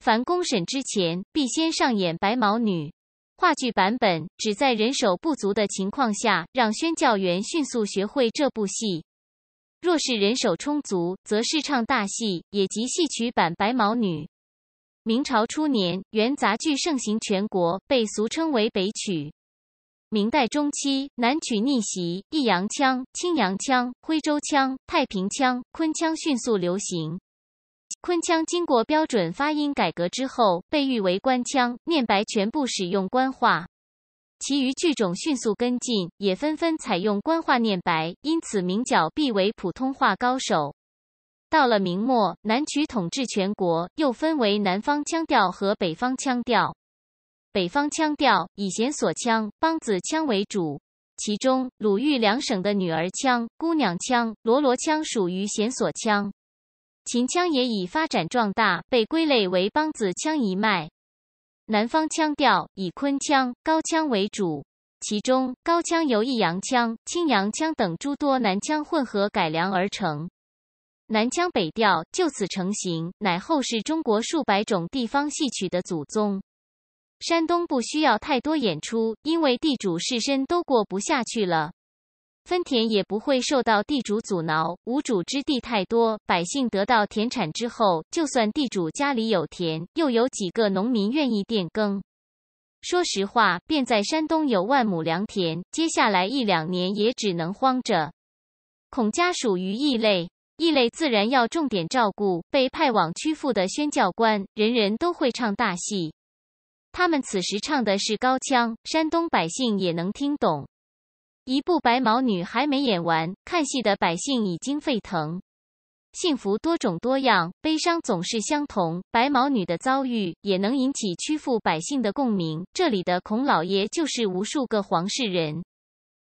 凡公审之前，必先上演《白毛女》话剧版本，只在人手不足的情况下，让宣教员迅速学会这部戏。若是人手充足，则是唱大戏，也即戏曲版《白毛女》。明朝初年，元杂剧盛行全国，被俗称为北曲。明代中期，南曲逆袭，弋阳腔、青阳腔、徽州腔、太平腔、昆腔迅速流行。昆腔经过标准发音改革之后，被誉为官腔，念白全部使用官话。其余剧种迅速跟进，也纷纷采用官话念白，因此名角必为普通话高手。到了明末，南曲统治全国，又分为南方腔调和北方腔调。北方腔调以弦索腔、梆子腔为主，其中鲁豫两省的女儿腔、姑娘腔、罗罗腔属于弦索腔。秦腔也已发展壮大，被归类为梆子腔一脉。南方腔调以昆腔、高腔为主，其中高腔由弋阳腔、青阳腔等诸多南腔混合改良而成。南腔北调就此成型，乃后世中国数百种地方戏曲的祖宗。山东不需要太多演出，因为地主士绅都过不下去了。分田也不会受到地主阻挠，无主之地太多，百姓得到田产之后，就算地主家里有田，又有几个农民愿意变耕？说实话，便在山东有万亩良田，接下来一两年也只能荒着。孔家属于异类，异类自然要重点照顾。被派往曲阜的宣教官，人人都会唱大戏，他们此时唱的是高腔，山东百姓也能听懂。一部《白毛女》还没演完，看戏的百姓已经沸腾。幸福多种多样，悲伤总是相同。白毛女的遭遇也能引起曲阜百姓的共鸣。这里的孔老爷就是无数个黄世人。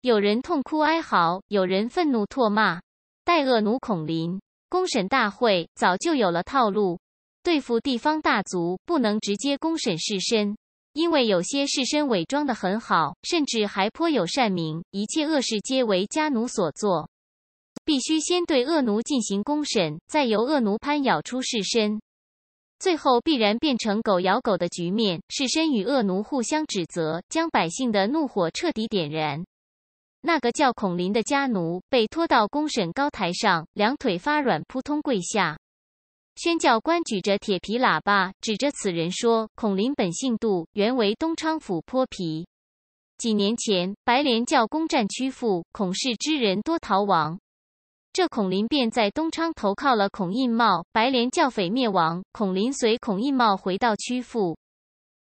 有人痛哭哀嚎，有人愤怒唾骂。待恶奴孔林，公审大会早就有了套路，对付地方大族不能直接公审士绅。因为有些士绅伪装的很好，甚至还颇有善名，一切恶事皆为家奴所做。必须先对恶奴进行公审，再由恶奴攀咬出士绅，最后必然变成狗咬狗的局面，士绅与恶奴互相指责，将百姓的怒火彻底点燃。那个叫孔林的家奴被拖到公审高台上，两腿发软，扑通跪下。宣教官举着铁皮喇叭，指着此人说：“孔林本姓杜，原为东昌府泼皮。几年前，白莲教攻占曲阜，孔氏之人多逃亡。这孔林便在东昌投靠了孔应茂。白莲教匪灭亡，孔林随孔应茂回到曲阜，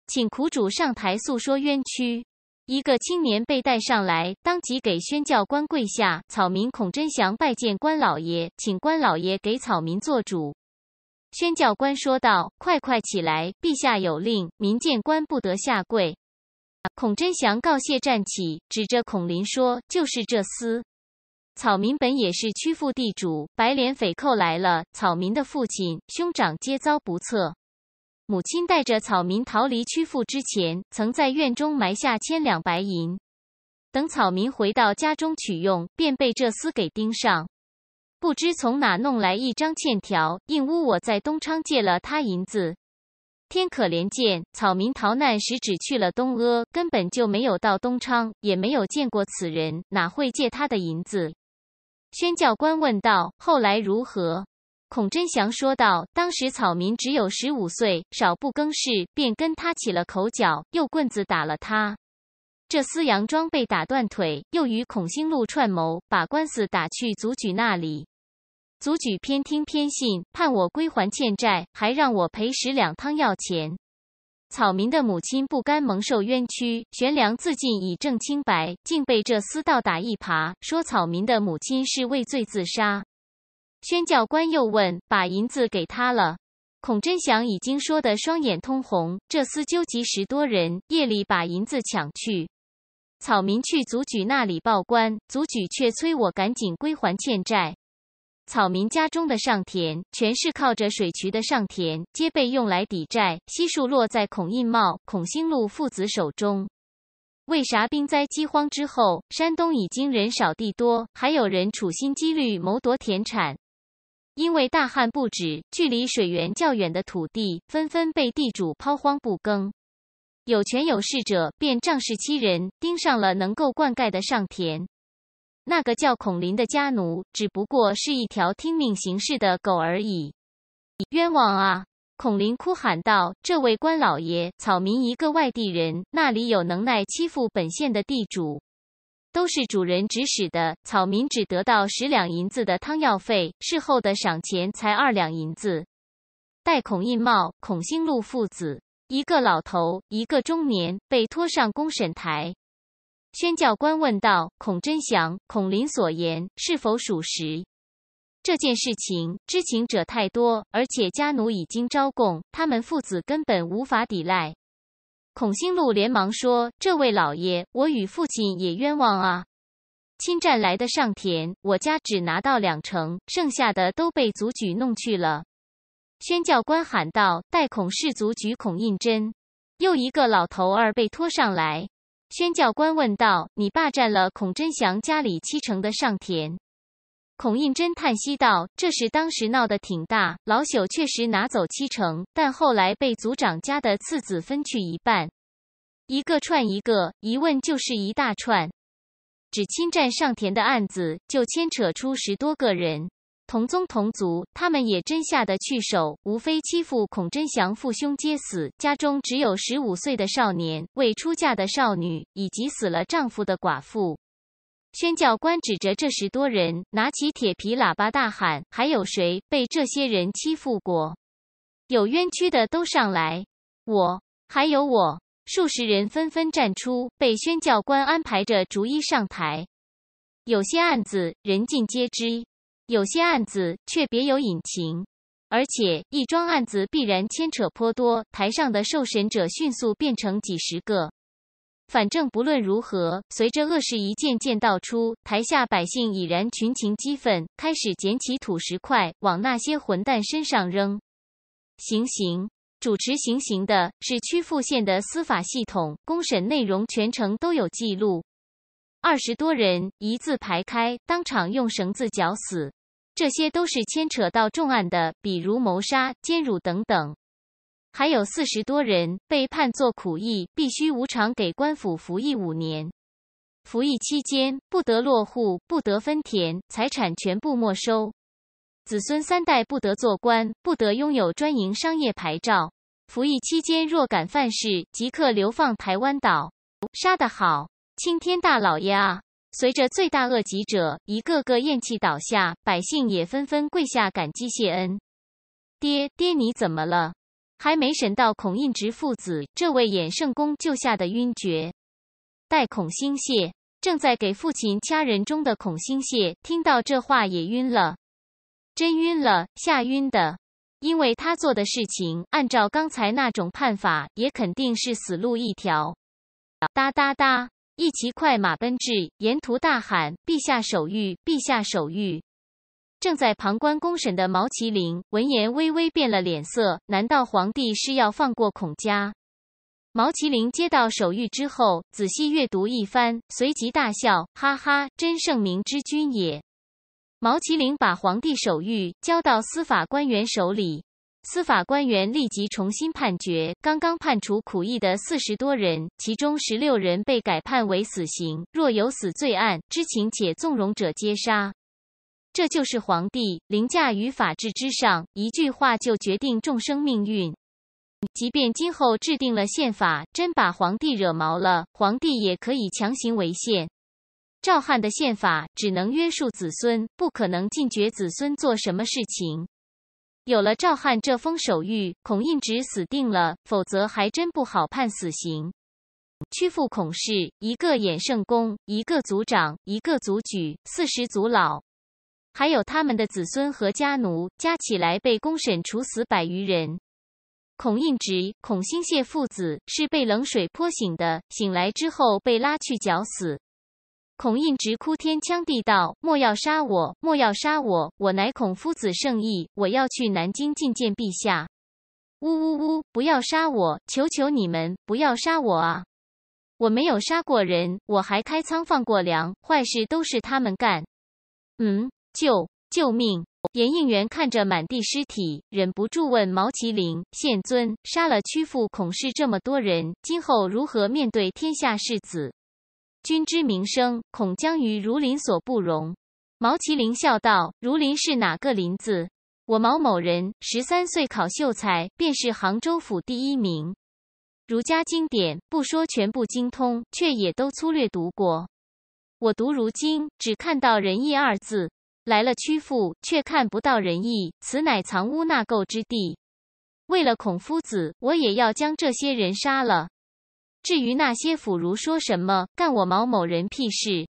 请苦主上台诉说冤屈。”一个青年被带上来，当即给宣教官跪下：“草民孔贞祥拜见官老爷，请官老爷给草民做主。”宣教官说道：“快快起来，陛下有令，民见官不得下跪。”孔贞祥告谢，站起，指着孔林说：“就是这厮！草民本也是屈父地主，白莲匪寇来了，草民的父亲、兄长皆遭不测。母亲带着草民逃离屈父之前，曾在院中埋下千两白银，等草民回到家中取用，便被这厮给盯上。”不知从哪弄来一张欠条，硬诬我在东昌借了他银子。天可怜见，草民逃难时只去了东阿，根本就没有到东昌，也没有见过此人，哪会借他的银子？宣教官问道：“后来如何？”孔贞祥说道：“当时草民只有十五岁，少不更事，便跟他起了口角，用棍子打了他。这思阳装被打断腿，又与孔兴禄串谋，把官司打去主举那里。”祖举偏听偏信，判我归还欠债，还让我赔十两汤药钱。草民的母亲不甘蒙受冤屈，悬梁自尽以证清白，竟被这厮倒打一耙，说草民的母亲是畏罪自杀。宣教官又问：“把银子给他了？”孔贞祥已经说得双眼通红，这厮纠集十多人，夜里把银子抢去。草民去祖举那里报官，祖举却催我赶紧归还欠债。草民家中的上田，全是靠着水渠的上田，皆被用来抵债，悉数落在孔应茂、孔兴禄父子手中。为啥兵灾饥荒之后，山东已经人少地多，还有人处心积虑谋夺田产？因为大旱不止，距离水源较远的土地纷纷被地主抛荒不耕，有权有势者便仗势欺人，盯上了能够灌溉的上田。那个叫孔林的家奴，只不过是一条听命行事的狗而已。冤枉啊！孔林哭喊道：“这位官老爷，草民一个外地人，那里有能耐欺负本县的地主？都是主人指使的。草民只得到十两银子的汤药费，事后的赏钱才二两银子。”戴孔印帽、孔兴禄父子，一个老头，一个中年，被拖上公审台。宣教官问道：“孔贞祥、孔林所言是否属实？”这件事情知情者太多，而且家奴已经招供，他们父子根本无法抵赖。孔兴禄连忙说：“这位老爷，我与父亲也冤枉啊！侵占来的上田，我家只拿到两成，剩下的都被族举弄去了。”宣教官喊道：“待孔氏族举孔胤真！”又一个老头儿被拖上来。宣教官问道：“你霸占了孔贞祥家里七成的上田？”孔胤真叹息道：“这事当时闹得挺大，老朽确实拿走七成，但后来被族长家的次子分去一半。一个串一个，一问就是一大串，只侵占上田的案子就牵扯出十多个人。”同宗同族，他们也真下得去手。无非欺负孔贞祥，父兄皆死，家中只有十五岁的少年、未出嫁的少女以及死了丈夫的寡妇。宣教官指着这十多人，拿起铁皮喇叭大喊：“还有谁被这些人欺负过？有冤屈的都上来！”我，还有我，数十人纷纷站出，被宣教官安排着逐一上台。有些案子人尽皆知。有些案子却别有隐情，而且一桩案子必然牵扯颇多，台上的受审者迅速变成几十个。反正不论如何，随着恶事一件件道出，台下百姓已然群情激愤，开始捡起土石块往那些混蛋身上扔。行刑主持行刑的是曲阜县的司法系统，公审内容全程都有记录。二十多人一字排开，当场用绳子绞死。这些都是牵扯到重案的，比如谋杀、奸辱等等。还有四十多人被判做苦役，必须无偿给官府服役五年。服役期间不得落户，不得分田，财产全部没收，子孙三代不得做官，不得拥有专营商业牌照。服役期间若敢犯事，即刻流放台湾岛。杀得好，青天大老爷啊！随着罪大恶极者一个个咽气倒下，百姓也纷纷跪下感激谢恩。爹爹，你怎么了？还没审到孔印直父子，这位衍圣公救下的晕厥。待孔星谢正在给父亲掐人中的孔星谢听到这话也晕了，真晕了，吓晕的。因为他做的事情，按照刚才那种判法，也肯定是死路一条。哒哒哒。一骑快马奔至，沿途大喊：“陛下手谕！陛下手谕！”正在旁观公审的毛麒麟闻言微微变了脸色。难道皇帝是要放过孔家？毛麒麟接到手谕之后，仔细阅读一番，随即大笑：“哈哈，真圣明之君也！”毛麒麟把皇帝手谕交到司法官员手里。司法官员立即重新判决，刚刚判处苦役的四十多人，其中十六人被改判为死刑。若有死罪案，知情且纵容者皆杀。这就是皇帝凌驾于法治之上，一句话就决定众生命运。即便今后制定了宪法，真把皇帝惹毛了，皇帝也可以强行违宪。赵汉的宪法只能约束子孙，不可能禁绝子孙做什么事情。有了赵汉这封手谕，孔胤直死定了。否则还真不好判死刑。屈父孔氏一个衍圣公，一个族长，一个族举，四十族老，还有他们的子孙和家奴，加起来被公审处死百余人。孔胤直、孔兴谢父子是被冷水泼醒的，醒来之后被拉去绞死。孔印直哭天枪地道：“莫要杀我，莫要杀我！我乃孔夫子圣意，我要去南京觐见陛下。”呜呜呜！不要杀我！求求你们，不要杀我啊！我没有杀过人，我还开仓放过粮，坏事都是他们干。嗯，救救命！严应元看着满地尸体，忍不住问毛麒麟：“现尊，杀了曲阜孔氏这么多人，今后如何面对天下士子？”君之名声，恐将于儒林所不容。毛麒麟笑道：“儒林是哪个林字？我毛某人十三岁考秀才，便是杭州府第一名。儒家经典不说全部精通，却也都粗略读过。我读《儒经》，只看到仁义二字。来了屈阜，却看不到仁义。此乃藏污纳垢之地。为了孔夫子，我也要将这些人杀了。”至于那些腐儒说什么干我毛某人屁事？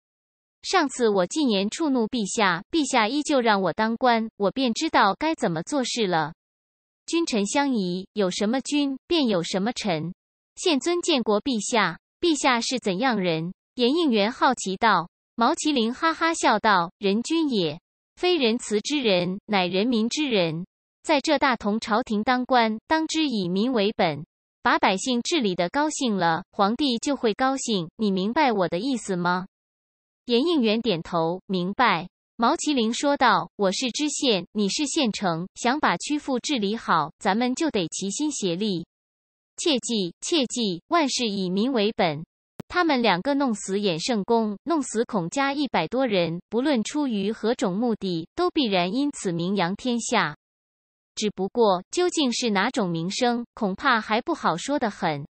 上次我进言触怒陛下，陛下依旧让我当官，我便知道该怎么做事了。君臣相宜，有什么君便有什么臣。现尊建国陛下，陛下是怎样人？严应元好奇道。毛麒麟哈哈笑道：“仁君也，非仁慈之人，乃人民之人。在这大同朝廷当官，当知以民为本。”把百姓治理的高兴了，皇帝就会高兴。你明白我的意思吗？严应元点头，明白。毛麒麟说道：“我是知县，你是县城，想把曲阜治理好，咱们就得齐心协力。切记，切记，万事以民为本。”他们两个弄死衍圣公，弄死孔家一百多人，不论出于何种目的，都必然因此名扬天下。只不过，究竟是哪种名声，恐怕还不好说的很。